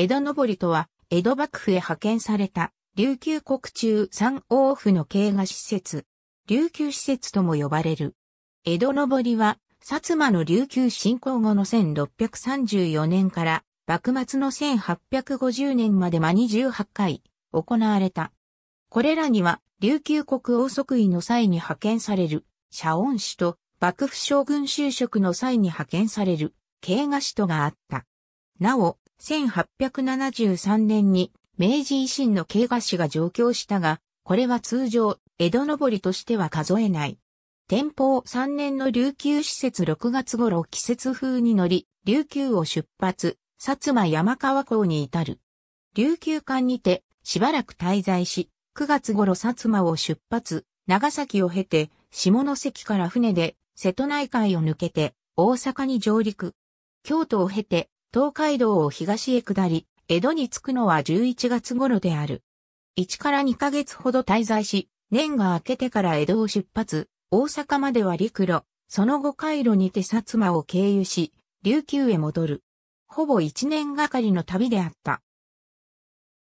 江戸登りとは、江戸幕府へ派遣された、琉球国中三王府の経営施設。琉球施設とも呼ばれる。江戸登りは、薩摩の琉球侵攻後の1634年から、幕末の1850年まで間に18回、行われた。これらには、琉球国王即位の際に派遣される、社恩氏と、幕府将軍就職の際に派遣される、経賀使とがあった。なお、1873年に明治維新の慶賀氏が上京したが、これは通常、江戸登りとしては数えない。天保3年の琉球施設6月頃季節風に乗り、琉球を出発、薩摩山川港に至る。琉球館にて、しばらく滞在し、9月頃薩摩を出発、長崎を経て、下関から船で、瀬戸内海を抜けて、大阪に上陸。京都を経て、東海道を東へ下り、江戸に着くのは11月頃である。1から2ヶ月ほど滞在し、年が明けてから江戸を出発、大阪までは陸路、その後回路にて薩摩を経由し、琉球へ戻る。ほぼ1年がかりの旅であった。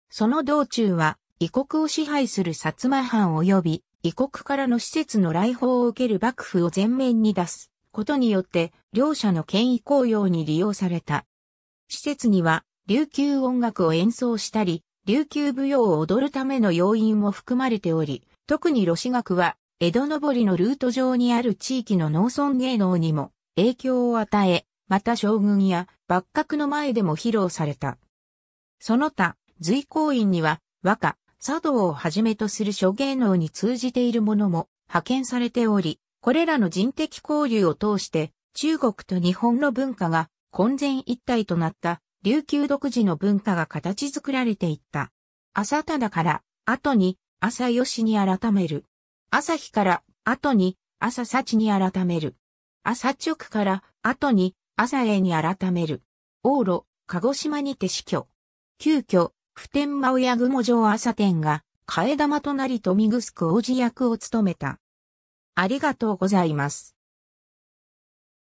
その道中は、異国を支配する薩摩藩及び、異国からの施設の来訪を受ける幕府を前面に出すことによって、両者の権威公用に利用された。施設には、琉球音楽を演奏したり、琉球舞踊を踊るための要因も含まれており、特に露子学は、江戸上りのルート上にある地域の農村芸能にも影響を与え、また将軍や幕閣の前でも披露された。その他、随行院には和歌、茶道をはじめとする諸芸能に通じているものも派遣されており、これらの人的交流を通して中国と日本の文化が混然一体となった琉球独自の文化が形作られていった。朝だから後に朝吉に改める。朝日から後に朝幸に改める。朝直から後に朝栄に改める。往路、鹿児島にて死去。急遽、普天間親雲城朝天が替え玉となりと城ぐすく王子役を務めた。ありがとうございます。